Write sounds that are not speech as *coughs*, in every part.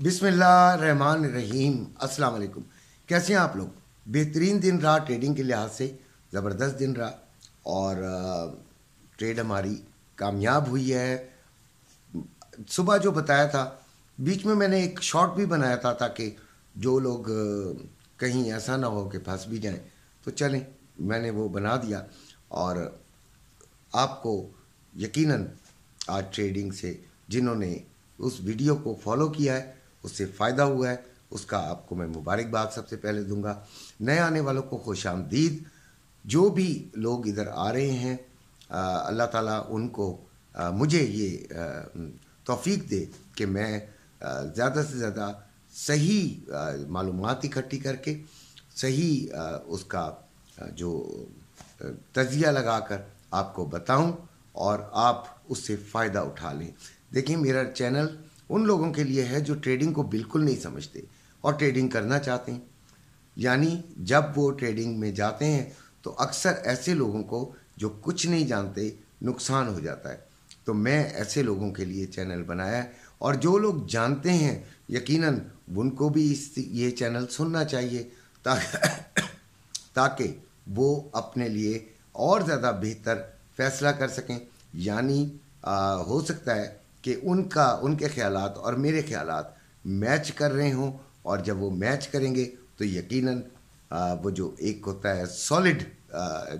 रहमान रहीम अस्सलाम वालेकुम कैसे हैं आप लोग बेहतरीन दिन रहा ट्रेडिंग के लिहाज से ज़बरदस्त दिन रहा और ट्रेड हमारी कामयाब हुई है सुबह जो बताया था बीच में मैंने एक शॉट भी बनाया था ताकि जो लोग कहीं ऐसा ना हो कि फंस भी जाएं तो चलें मैंने वो बना दिया और आपको यकीनन आज ट्रेडिंग से जिन्होंने उस वीडियो को फॉलो किया है उससे फ़ायदा हुआ है उसका आपको मैं मुबारकबाद सबसे पहले दूंगा नए आने वालों को खुश आमदीद जो भी लोग इधर आ रहे हैं अल्लाह ताला उनको आ, मुझे ये तोफ़ी दे कि मैं ज़्यादा से ज़्यादा सही मालूम इकट्ठी करके सही आ, उसका जो तजिया लगा कर आपको बताऊं और आप उससे फ़ायदा उठा लें देखिए मेरा चैनल उन लोगों के लिए है जो ट्रेडिंग को बिल्कुल नहीं समझते और ट्रेडिंग करना चाहते हैं यानी जब वो ट्रेडिंग में जाते हैं तो अक्सर ऐसे लोगों को जो कुछ नहीं जानते नुकसान हो जाता है तो मैं ऐसे लोगों के लिए चैनल बनाया है और जो लोग जानते हैं यकीनन उनको भी इस ये चैनल सुनना चाहिए ताकि *coughs* ताकि वो अपने लिए और ज़्यादा बेहतर फैसला कर सकें यानी आ, हो सकता है कि उनका उनके ख्याल और मेरे ख्याल मैच कर रहे हों और जब वो मैच करेंगे तो यकीनन वो जो एक होता है सॉलिड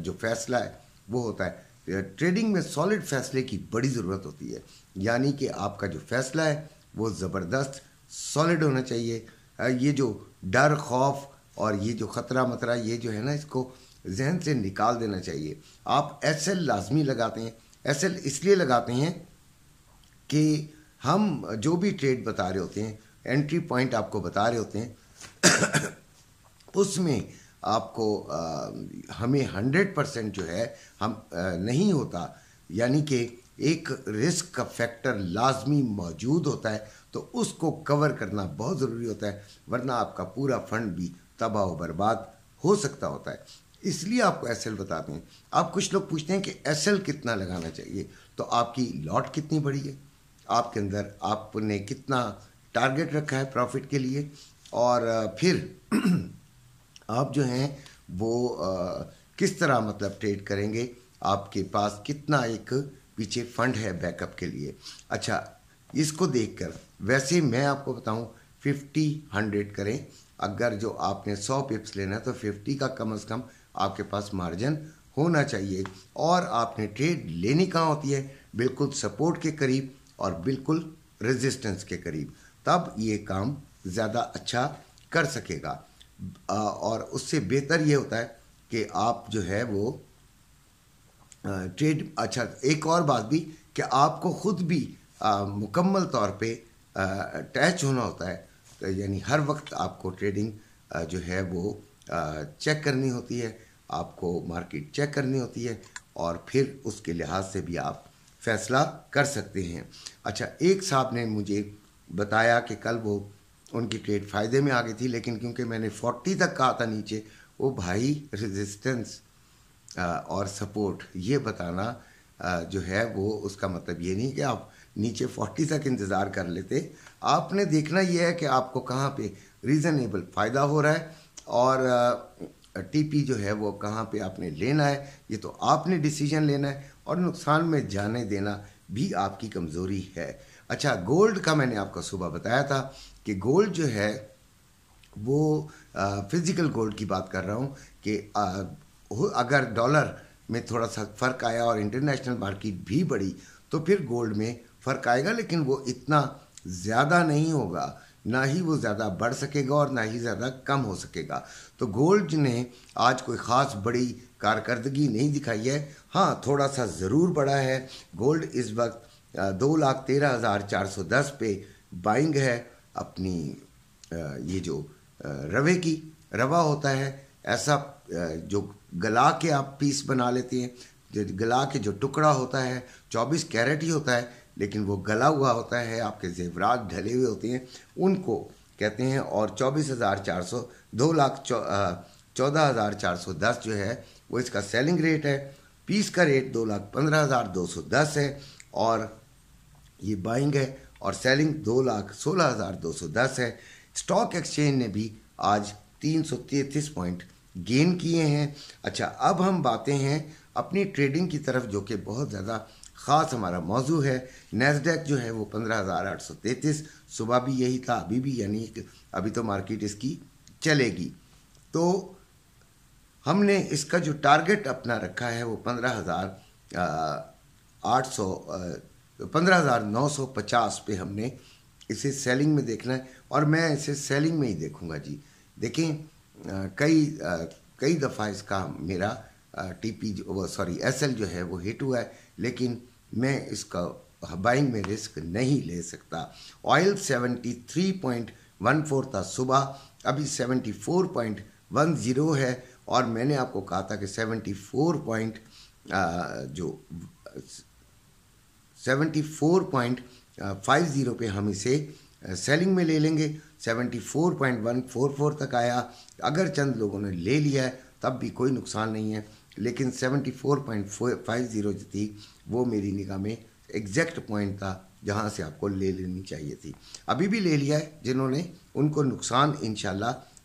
जो फैसला है वो होता है ट्रेडिंग में सॉलिड फैसले की बड़ी ज़रूरत होती है यानी कि आपका जो फैसला है वो ज़बरदस्त सॉलिड होना चाहिए ये जो डर खौफ और ये जो ख़तरा मतरा ये जो है ना इसको जहन से निकाल देना चाहिए आप एस एल लाजमी लगाते हैं एस एल इसलिए लगाते हैं कि हम जो भी ट्रेड बता रहे होते हैं एंट्री पॉइंट आपको बता रहे होते हैं *coughs* उसमें आपको आ, हमें हंड्रेड परसेंट जो है हम आ, नहीं होता यानी कि एक रिस्क का फैक्टर लाजमी मौजूद होता है तो उसको कवर करना बहुत ज़रूरी होता है वरना आपका पूरा फंड भी तबाह व बर्बाद हो सकता होता है इसलिए आपको एस एल बताते हैं आप कुछ लोग पूछते हैं कि एस एल कितना लगाना चाहिए तो आपकी लॉट कितनी बड़ी है आपके अंदर आपने कितना टारगेट रखा है प्रॉफिट के लिए और फिर *clears throat* आप जो हैं वो किस तरह मतलब ट्रेड करेंगे आपके पास कितना एक पीछे फंड है बैकअप के लिए अच्छा इसको देखकर वैसे मैं आपको बताऊं फिफ्टी हंड्रेड करें अगर जो आपने सौ पिप्स लेना है तो फिफ्टी का कम से कम आपके पास मार्जिन होना चाहिए और आपने ट्रेड लेनी कहाँ होती है बिल्कुल सपोर्ट के करीब और बिल्कुल रेजिस्टेंस के करीब तब ये काम ज़्यादा अच्छा कर सकेगा और उससे बेहतर ये होता है कि आप जो है वो ट्रेड अच्छा एक और बात भी कि आपको ख़ुद भी मुकम्मल तौर पे अटैच होना होता है तो यानी हर वक्त आपको ट्रेडिंग जो है वो चेक करनी होती है आपको मार्केट चेक करनी होती है और फिर उसके लिहाज से भी आप फैसला कर सकते हैं अच्छा एक साहब ने मुझे बताया कि कल वो उनकी ट्रेड फ़ायदे में आ गई थी लेकिन क्योंकि मैंने फोर्टी तक कहा था नीचे वो भाई रेजिस्टेंस और सपोर्ट ये बताना जो है वो उसका मतलब ये नहीं कि आप नीचे फोर्टी तक इंतज़ार कर लेते आपने देखना यह है कि आपको कहाँ पे रीज़नेबल फ़ायदा हो रहा है और टीपी जो है वो कहाँ पे आपने लेना है ये तो आपने डिसीजन लेना है और नुकसान में जाने देना भी आपकी कमज़ोरी है अच्छा गोल्ड का मैंने आपको सुबह बताया था कि गोल्ड जो है वो आ, फिजिकल गोल्ड की बात कर रहा हूँ कि आ, अगर डॉलर में थोड़ा सा फ़र्क आया और इंटरनेशनल मार्केट भी बढ़ी तो फिर गोल्ड में फ़र्क आएगा लेकिन वो इतना ज़्यादा नहीं होगा ना ही वो ज़्यादा बढ़ सकेगा और ना ही ज़्यादा कम हो सकेगा तो गोल्ड ने आज कोई ख़ास बड़ी कारकर्दगी नहीं दिखाई है हाँ थोड़ा सा ज़रूर बढ़ा है गोल्ड इस वक्त दो लाख तेरह हज़ार चार सौ दस पे बाइंग है अपनी ये जो रवे की रवा होता है ऐसा जो गला के आप पीस बना लेते हैं जो गला के जो टुकड़ा होता है चौबीस कैरेट ही होता है लेकिन वो गला हुआ होता है आपके जेवरात ढले हुए होते हैं उनको कहते हैं और चौबीस हज़ार चार सौ दो लाख चौदह हज़ार चार सौ दस जो है वो इसका सेलिंग रेट है पीस का रेट दो लाख पंद्रह हज़ार दो सौ दस है और ये बाइंग है और सेलिंग दो लाख सोलह हज़ार दो सौ दस है स्टॉक एक्सचेंज ने भी आज तीन सौ तैंतीस पॉइंट गेन किए हैं अच्छा अब हम बातें हैं अपनी ट्रेडिंग की तरफ जो कि बहुत ज़्यादा ख़ास हमारा मौजू है नेस्डेक जो है वो पंद्रह हज़ार आठ सौ तैंतीस सुबह भी यही था अभी भी यानी अभी तो मार्केट इसकी चलेगी तो हमने इसका जो टारगेट अपना रखा है वो पंद्रह हज़ार आठ सौ पंद्रह हज़ार नौ सौ पचास पे हमने इसे सेलिंग में देखना है और मैं इसे सेलिंग में ही देखूंगा जी देखें कई कई दफ़ा इसका मेरा टीपी वो सॉरी एसएल जो है वो हिट हुआ है लेकिन मैं इसका बाइंग में रिस्क नहीं ले सकता oil seventy three point one four था सुबह अभी seventy four point one zero है और मैंने आपको कहा था कि 74 पॉइंट जो 74.50 पे हम इसे सेलिंग में ले लेंगे 74.144 तक आया अगर चंद लोगों ने ले लिया है तब भी कोई नुकसान नहीं है लेकिन 74.50 जो थी वो मेरी निगाह में एग्जैक्ट पॉइंट था जहाँ से आपको ले लेनी चाहिए थी अभी भी ले लिया है जिन्होंने उनको नुकसान इन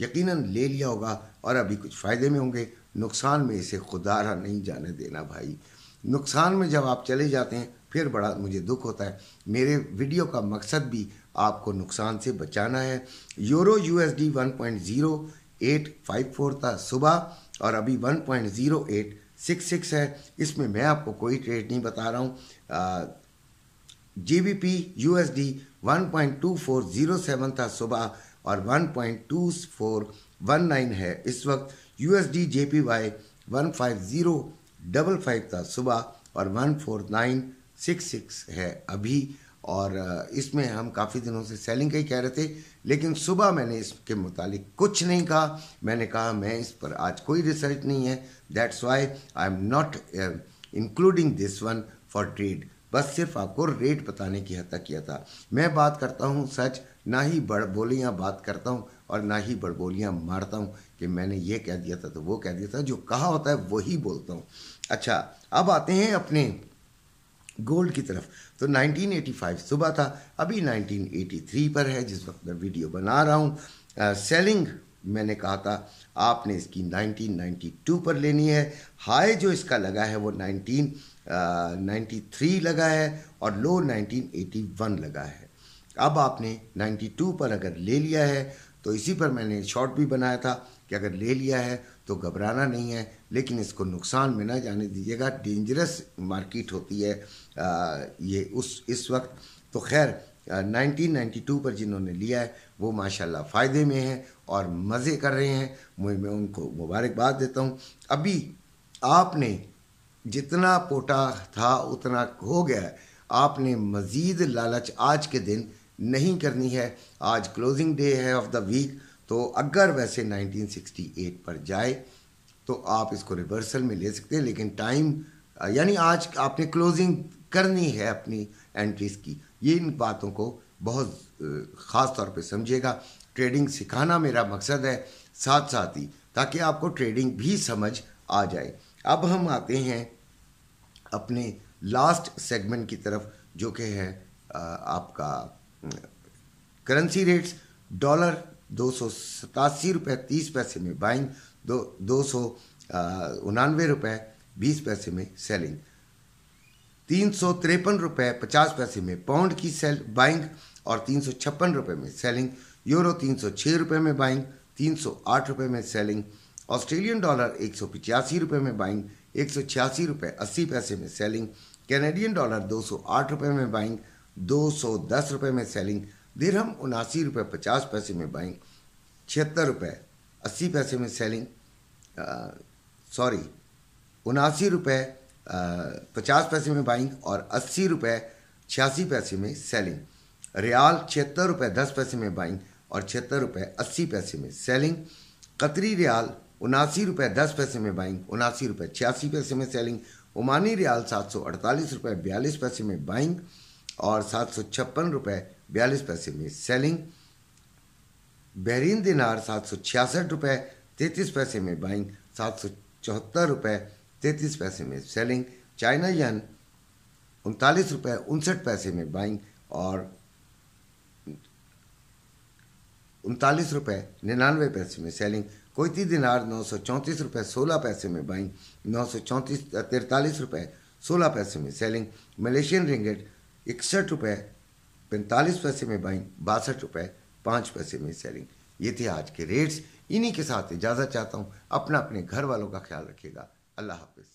यकीनन ले लिया होगा और अभी कुछ फ़ायदे में होंगे नुकसान में इसे खुदारा नहीं जाने देना भाई नुकसान में जब आप चले जाते हैं फिर बड़ा मुझे दुख होता है मेरे वीडियो का मकसद भी आपको नुकसान से बचाना है euro U S D one point zero eight five four था सुबह और अभी one point zero eight six six है इसमें मैं आपको कोई ट्रेड नहीं बता रहा हूँ G B P U S D one point two four zero seven था सुबह और 1.2419 है इस वक्त U S D J P Y one five zero double five था सुबह और one four nine six six है अभी और इसमें हम काफ़ी दिनों से सेलिंग का ही कह रहे थे लेकिन सुबह मैंने इसके मुतालिक कुछ नहीं कहा मैंने कहा मैं इस पर आज कोई रिसर्च नहीं है that's why I am not including this one for trade बस सिर्फ आपको रेट बताने की हद तक किया था मैं बात करता हूँ सच ना ही बड़ बोलियाँ बात करता हूँ और ना ही बड़ बोलियाँ मारता हूँ कि मैंने ये कह दिया था तो वो कह दिया था जो कहा होता है वही बोलता हूँ अच्छा अब आते हैं अपने गोल्ड की तरफ तो 1985 सुबह था अभी 1983 पर है जिस वक्त मैं वीडियो बना रहा हूँ सेलिंग मैंने कहा था आपने इसकी 1992 पर लेनी है हाई जो इसका लगा है वो 19 93 लगा है और लो 1981 लगा है अब आपने 92 पर अगर ले लिया है तो इसी पर मैंने शॉर्ट भी बनाया था कि अगर ले लिया है तो घबराना नहीं है लेकिन इसको नुकसान में ना जाने दीजिएगा डेंजरस मार्केट होती है ये उस इस वक्त तो खैर 1992 पर जिन्होंने लिया है वो माशाल्लाह फ़ायदे में हैं और मज़े कर रहे हैं मैं मैं उनको मुबारकबाद देता हूँ अभी आपने जितना पोटा था उतना हो गया आपने मज़ीद लालच आज के दिन नहीं करनी है आज क्लोजिंग डे है ऑफ द वीक तो अगर वैसे 1968 पर जाए तो आप इसको रिवर्सल में ले सकते हैं लेकिन टाइम यानी आज आपने क्लोजिंग करनी है अपनी एंट्रीज़ की ये इन बातों को बहुत ख़ास तौर पे समझेगा ट्रेडिंग सिखाना मेरा मकसद है साथ साथ ही ताकि आपको ट्रेडिंग भी समझ आ जाए अब हम आते हैं अपने लास्ट सेगमेंट की तरफ जो कि है आपका करेंसी रेट्स डॉलर दो सौ सतासी रुपये तीस पैसे में बाइंग दो दो सौ उनानवे रुपये बीस पैसे में सेलिंग तीन सौ तिरपन रुपये पचास पैसे में पाउंड की सेल बाइंग और तीन सौ छप्पन रुपये में सेलिंग यूरो तीन सौ छः रुपये में बाइंग तीन सौ आठ रुपये में सेलिंग ऑस्ट्रेलियन डॉलर एक सौ पिचासी रुपये में बाइंग एक सौ छियासी रुपये अस्सी पैसे में सेलिंग कैनेडियन डॉलर दो सौ आठ रुपये में बाइंग दो सौ दस रुपये में सेलिंग दिरहम उनासी रुपये पचास पैसे में बाइंग छिहत्तर रुपये अस्सी पैसे में सेलिंग सॉरी उनासी रुपये पचास पैसे में बाइंग और अस्सी रुपये छियासी पैसे में सेलिंग रियाल छिहत्तर रुपये दस पैसे में बाइंग और छिहत्तर रुपये अस्सी पैसे में सेलिंग कतरी रियाल उनासी रुपये दस पैसे में बाइंग उनासी रुपये छियासी पैसे में सेलिंग ओमानी रियाल सात सौ अड़तालीस रुपये बयालीस पैसे में बाइंग और सात सौ छप्पन रुपये बयालीस पैसे में सेलिंग बहरीन दिनार सात सौ छियासठ रुपये तैंतीस पैसे में बाइंग सात सौ चौहत्तर रुपये तैंतीस पैसे में सेलिंग चाइना यन उनतालीस रुपये उनसठ पैसे में बाइंग और उनतालीस रुपये निन्यानवे पैसे में सेलिंग कोयती दिनार नौ सौ चौंतीस रुपये सोलह पैसे में बाइंग नौ सौ चौंतीस तिरतालीस रुपये सोलह पैसे में सेलिंग मलेशियन रिंगेट इकसठ रुपये पैंतालीस पैसे में बाइंग बासठ रुपये पाँच पैसे में सेलिंग ये थे आज के रेट्स इन्हीं के साथ इजाज़त चाहता हूँ अपना अपने घर वालों का ख्याल रखिएगा अल्लाह हाफिज़